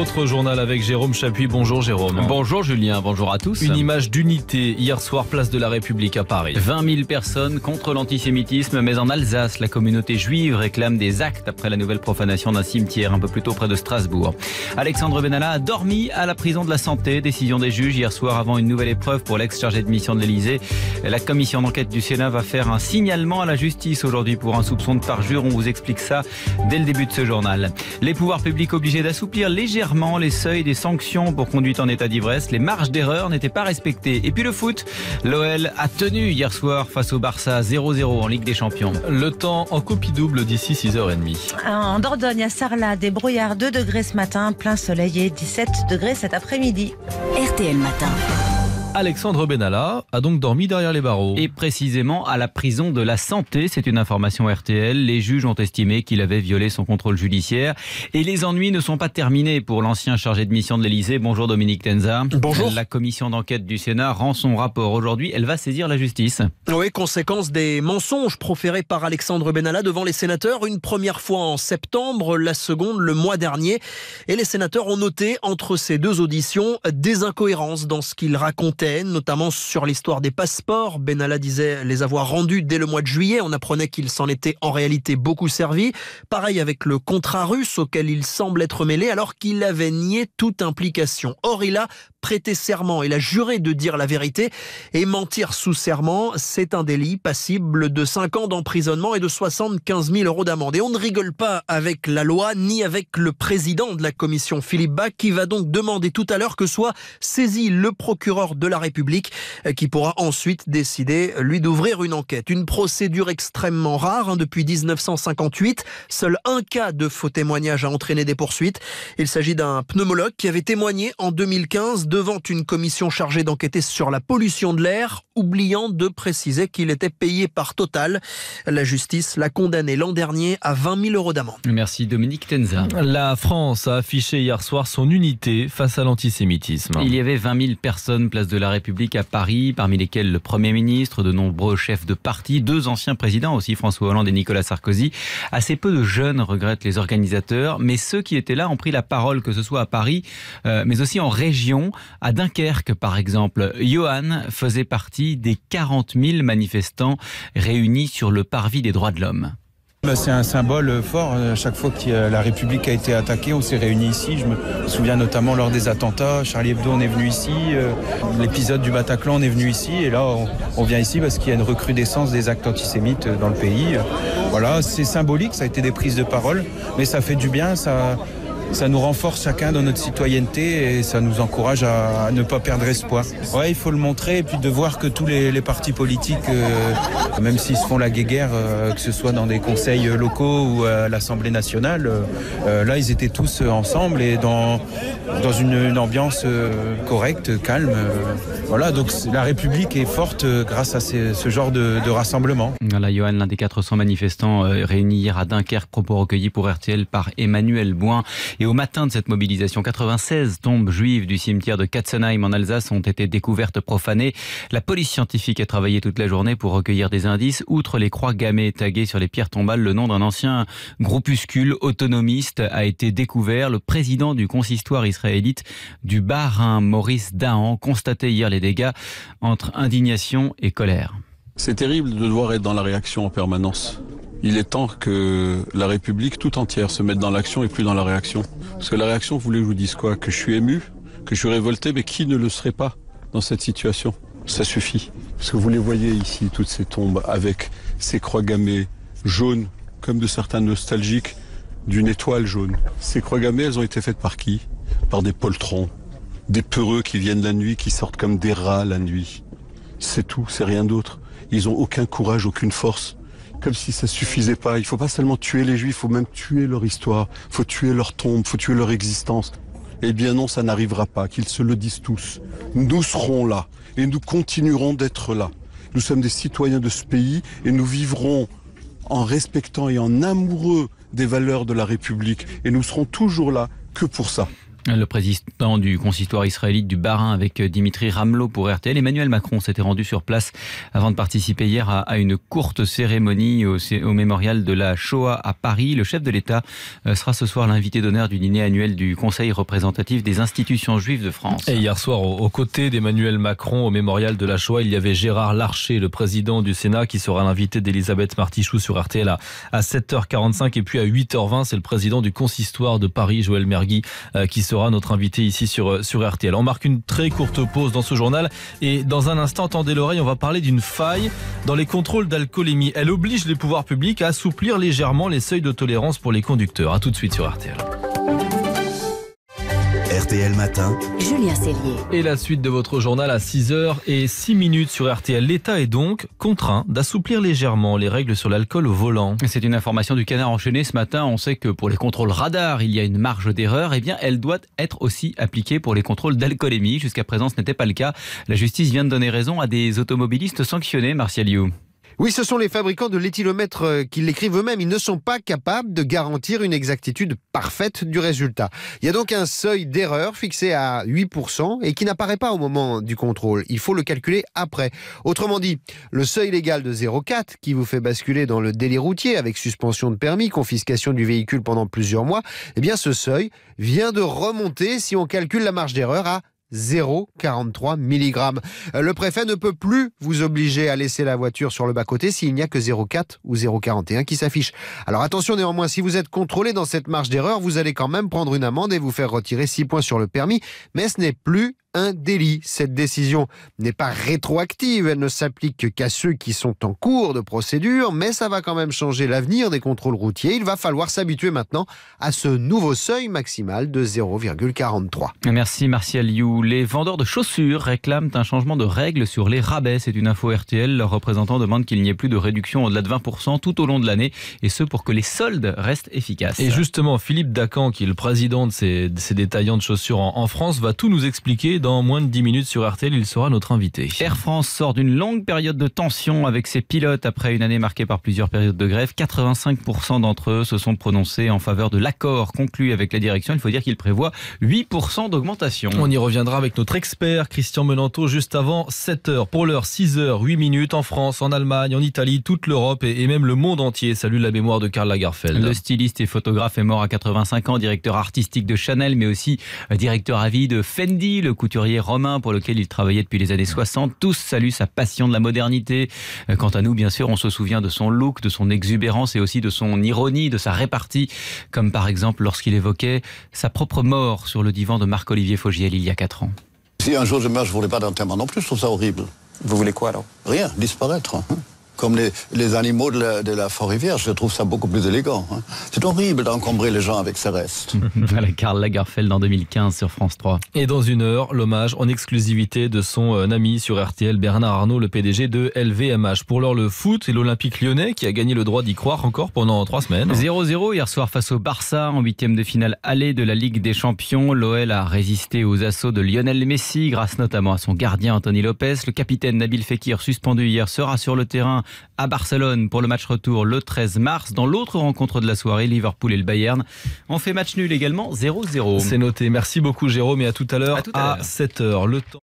Autre journal avec Jérôme Chapuis. Bonjour Jérôme. Bonjour Julien, bonjour à tous. Une image d'unité hier soir, place de la République à Paris. 20 000 personnes contre l'antisémitisme, mais en Alsace, la communauté juive réclame des actes après la nouvelle profanation d'un cimetière un peu plus tôt près de Strasbourg. Alexandre Benalla a dormi à la prison de la santé. Décision des juges hier soir avant une nouvelle épreuve pour l'ex-chargé de mission de l'Elysée. La commission d'enquête du Sénat va faire un signalement à la justice aujourd'hui pour un soupçon de parjure. On vous explique ça dès le début de ce journal. Les pouvoirs publics obligés d'assouplir légèrement les seuils des sanctions pour conduite en état d'ivresse. Les marges d'erreur n'étaient pas respectées. Et puis le foot, l'OL a tenu hier soir face au Barça 0-0 en Ligue des Champions. Le temps en copie double d'ici 6h30. En Dordogne, à Sarlat, des brouillards 2 degrés ce matin, plein soleil et 17 degrés cet après-midi. RTL Matin. Alexandre Benalla a donc dormi derrière les barreaux. Et précisément à la prison de la santé, c'est une information RTL. Les juges ont estimé qu'il avait violé son contrôle judiciaire. Et les ennuis ne sont pas terminés pour l'ancien chargé de mission de l'Elysée. Bonjour Dominique Tenza. Bonjour. La commission d'enquête du Sénat rend son rapport aujourd'hui. Elle va saisir la justice. Oui, conséquence des mensonges proférés par Alexandre Benalla devant les sénateurs. Une première fois en septembre, la seconde le mois dernier. Et les sénateurs ont noté entre ces deux auditions des incohérences dans ce qu'il racontait notamment sur l'histoire des passeports. Benalla disait les avoir rendus dès le mois de juillet. On apprenait qu'il s'en était en réalité beaucoup servi. Pareil avec le contrat russe auquel il semble être mêlé alors qu'il avait nié toute implication. Or, il a prêté serment, il a juré de dire la vérité et mentir sous serment, c'est un délit passible de 5 ans d'emprisonnement et de 75 000 euros d'amende. Et on ne rigole pas avec la loi ni avec le président de la commission, Philippe Bach, qui va donc demander tout à l'heure que soit saisi le procureur de la la République euh, qui pourra ensuite décider, euh, lui, d'ouvrir une enquête. Une procédure extrêmement rare hein, depuis 1958. Seul un cas de faux témoignage a entraîné des poursuites. Il s'agit d'un pneumologue qui avait témoigné en 2015 devant une commission chargée d'enquêter sur la pollution de l'air, oubliant de préciser qu'il était payé par Total. La justice l'a condamné l'an dernier à 20 000 euros d'amende. Merci Dominique Tenza. La France a affiché hier soir son unité face à l'antisémitisme. Il y avait 20 000 personnes place de la la République à Paris, parmi lesquels le Premier ministre, de nombreux chefs de parti, deux anciens présidents aussi, François Hollande et Nicolas Sarkozy. Assez peu de jeunes regrettent les organisateurs, mais ceux qui étaient là ont pris la parole, que ce soit à Paris, euh, mais aussi en région, à Dunkerque par exemple. Johan faisait partie des 40 000 manifestants réunis sur le parvis des droits de l'homme. C'est un symbole fort. Euh, chaque fois que euh, la République a été attaquée, on s'est réunis ici. Je me souviens notamment lors des attentats. Charlie Hebdo, on est venu ici. Euh, l'épisode du Bataclan, on est venu ici. Et là, on, vient ici parce qu'il y a une recrudescence des actes antisémites dans le pays. Voilà, c'est symbolique. Ça a été des prises de parole, mais ça fait du bien. Ça, ça nous renforce chacun dans notre citoyenneté et ça nous encourage à, ne pas perdre espoir. Ouais, il faut le montrer et puis de voir que tous les, partis politiques, euh, même s'ils se font la guéguerre, euh, que ce soit dans des conseils locaux ou à l'Assemblée nationale, euh, là ils étaient tous ensemble et dans, dans une, ambiance correcte, calme. voilà, donc la République est forte grâce à ce genre de, de rassemblement. Voilà, Johan, l'un des 400 manifestants réunis hier à Dunkerque, propos recueillis pour RTL par Emmanuel Boin. Et au matin de cette mobilisation, 96 tombes juives du cimetière de Katzenheim en Alsace ont été découvertes profanées. La police scientifique a travaillé toute la journée pour recueillir des indices. Outre les croix gammées taguées sur les pierres tombales, le nom d'un ancien groupuscule autonomiste a été découvert. Le président du consistoire israélite du bar hein, Maurice Dahan, constatait hier les dégâts entre indignation et colère. C'est terrible de devoir être dans la réaction en permanence. Il est temps que la République tout entière se mette dans l'action et plus dans la réaction. Parce que la réaction, vous voulez que je vous dise quoi Que je suis ému, que je suis révolté, mais qui ne le serait pas dans cette situation Ça suffit. Parce que vous les voyez ici, toutes ces tombes avec ces croix gammées jaunes, comme de certains nostalgiques d'une étoile jaune. Ces croix gammées, elles ont été faites par qui Par des poltrons, des peureux qui viennent la nuit, qui sortent comme des rats la nuit. C'est tout, c'est rien d'autre. Ils n'ont aucun courage, aucune force. Comme si ça suffisait pas. Il faut pas seulement tuer les juifs, faut même tuer leur histoire, faut tuer leur tombe, faut tuer leur existence. Eh bien non, ça n'arrivera pas, qu'ils se le disent tous. Nous serons là et nous continuerons d'être là. Nous sommes des citoyens de ce pays et nous vivrons en respectant et en amoureux des valeurs de la République et nous serons toujours là que pour ça. Le président du consistoire israélite du Barin avec euh, Dimitri Ramelot pour RTL, Emmanuel Macron s'était rendu sur place avant de participer hier à, une courte cérémonie au, mémorial de la Shoah à Paris. Le chef de l'État euh, sera ce soir l'invité d'honneur du dîner annuel du Conseil représentatif des institutions juives de France. Et hier soir, aux côtés d'Emmanuel Macron au mémorial de la Shoah, il y avait Gérard Larcher, le président du Sénat, qui sera l'invité d'Elisabeth Martichoux sur RTL à, 7h45 et puis à 8h20, c'est le président du consistoire de Paris, Joël Mergui, euh, qui sera sera notre invité ici sur, euh, sur RTL. On marque une très courte pause dans ce journal et dans un instant, tendez l'oreille, on va parler d'une faille dans les contrôles d'alcoolémie. Elle oblige les pouvoirs publics à assouplir légèrement les seuils de tolérance pour les conducteurs. A tout de suite sur RTL. Julien Et la suite de votre journal à 6h et 6 minutes sur RTL. L'État est donc contraint d'assouplir légèrement les règles sur l'alcool au volant. C'est une information du canard enchaîné ce matin. On sait que pour les contrôles radar, il y a une marge d'erreur. Eh bien, elle doit être aussi appliquée pour les contrôles d'alcoolémie. Jusqu'à présent, ce n'était pas le cas. La justice vient de donner raison à des automobilistes sanctionnés, Martial oui, ce sont les fabricants de l'éthylomètre euh, qui l'écrivent eux-mêmes. Ils ne sont pas capables de garantir une exactitude parfaite du résultat. Il y a donc un seuil d'erreur fixé à 8% et qui n'apparaît pas au moment du contrôle. Il faut le calculer après. Autrement dit, le seuil légal de 0,4 qui vous fait basculer dans le délit routier avec suspension de permis, confiscation du véhicule pendant plusieurs mois, eh bien ce seuil vient de remonter si on calcule la marge d'erreur à 0,43 mg. Euh, le préfet ne peut plus vous obliger à laisser la voiture sur le bas-côté s'il n'y a que 0,4 ou 0,41 qui s'affiche. Alors attention néanmoins, si vous êtes contrôlé dans cette marge d'erreur, vous allez quand même prendre une amende et vous faire retirer 6 points sur le permis, mais ce n'est plus un délit. Cette décision n'est pas rétroactive, elle ne s'applique qu'à ceux qui sont en cours de procédure, mais ça va quand même changer l'avenir des contrôles routiers. Il va falloir s'habituer maintenant à ce nouveau seuil maximal de 0,43. Merci Martial You. Les vendeurs de chaussures réclament un changement de règles sur les rabais. C'est une info RTL. Leur représentant demande qu'il n'y ait plus de réduction au-delà de 20% tout au long de l'année, et ce pour que les soldes restent efficaces. Et justement, Philippe Dacan, qui est le président de ces, détaillants de chaussures en France, va tout nous expliquer dans moins de 10 minutes sur RTL, il sera notre invité. Air France sort d'une longue période de tension avec ses pilotes après une année marquée par plusieurs périodes de grève. 85% d'entre eux se sont prononcés en faveur de l'accord conclu avec la direction. Il faut dire qu'il prévoit 8% d'augmentation. On y reviendra avec notre expert Christian Menanteau, juste avant 7h. Pour l'heure, 6h, 8 minutes en France, en Allemagne, en Italie, toute l'Europe et même le monde entier salue la mémoire de Karl Lagerfeld. Le styliste et photographe est mort à 85 ans, directeur artistique de Chanel, mais aussi euh, directeur à vie de Fendi, le couture romain pour lequel il travaillait depuis les années 60. Tous saluent sa passion de la modernité. Euh, quant à nous, bien sûr, on se souvient de son look, de son exubérance et aussi de son ironie, de sa répartie, comme par exemple lorsqu'il évoquait sa propre mort sur le divan de Marc-Olivier Fogiel il y a 4 ans. Si un jour je meurs, je ne voulais pas d'enterrement non plus, je trouve ça horrible. Vous voulez quoi alors Rien, disparaître. Hein comme les, animaux de la, forêt vierge. Je trouve ça beaucoup plus élégant. Hein. C'est horrible d'encombrer les gens avec ses restes. voilà, Karl Lagerfeld en 2015 sur France 3. Et dans une heure, l'hommage en exclusivité de son euh, ami sur RTL, Bernard Arnault, le PDG de LVMH. Pour l'heure, le foot et l'Olympique lyonnais qui a gagné le droit d'y croire encore pendant trois semaines. 0-0 hier soir face au Barça en huitième de finale allée de la Ligue des Champions. L'OL a résisté aux assauts de Lionel Messi grâce notamment à son gardien Anthony Lopez. Le capitaine Nabil Fekir, suspendu hier, sera sur le terrain à Barcelone pour le match retour le 13 mars. Dans l'autre rencontre de la soirée, Liverpool et le Bayern ont fait match nul également 0-0. C'est noté. Merci beaucoup Jérôme et à tout à l'heure à, 7h. Le temps